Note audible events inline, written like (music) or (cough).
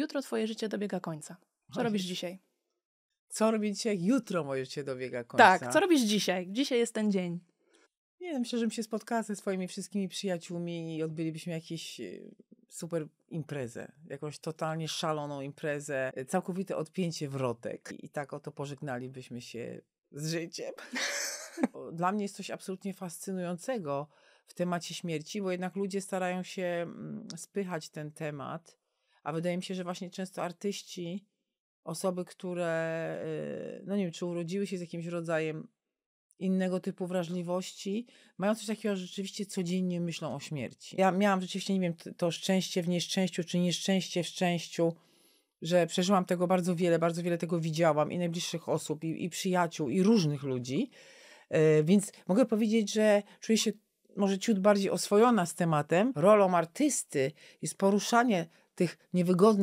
Jutro twoje życie dobiega końca. Co no robisz dzisiaj? Co robisz dzisiaj? Jutro moje życie dobiega końca. Tak, co robisz dzisiaj? Dzisiaj jest ten dzień. Nie wiem, myślę, że bym się spotkała ze swoimi wszystkimi przyjaciółmi i odbylibyśmy jakieś y, super imprezę, jakąś totalnie szaloną imprezę, y, całkowite odpięcie wrotek i tak oto pożegnalibyśmy się z życiem. (laughs) Dla mnie jest coś absolutnie fascynującego w temacie śmierci, bo jednak ludzie starają się mm, spychać ten temat a wydaje mi się, że właśnie często artyści, osoby, które, y, no nie wiem, czy urodziły się z jakimś rodzajem innego typu wrażliwości, mają coś takiego, że rzeczywiście codziennie myślą o śmierci. Ja miałam rzeczywiście, nie wiem, to szczęście w nieszczęściu, czy nieszczęście w szczęściu, że przeżyłam tego bardzo wiele, bardzo wiele tego widziałam i najbliższych osób, i, i przyjaciół, i różnych ludzi. Y, więc mogę powiedzieć, że czuję się może ciut bardziej oswojona z tematem. Rolą artysty jest poruszanie tych niewygodnych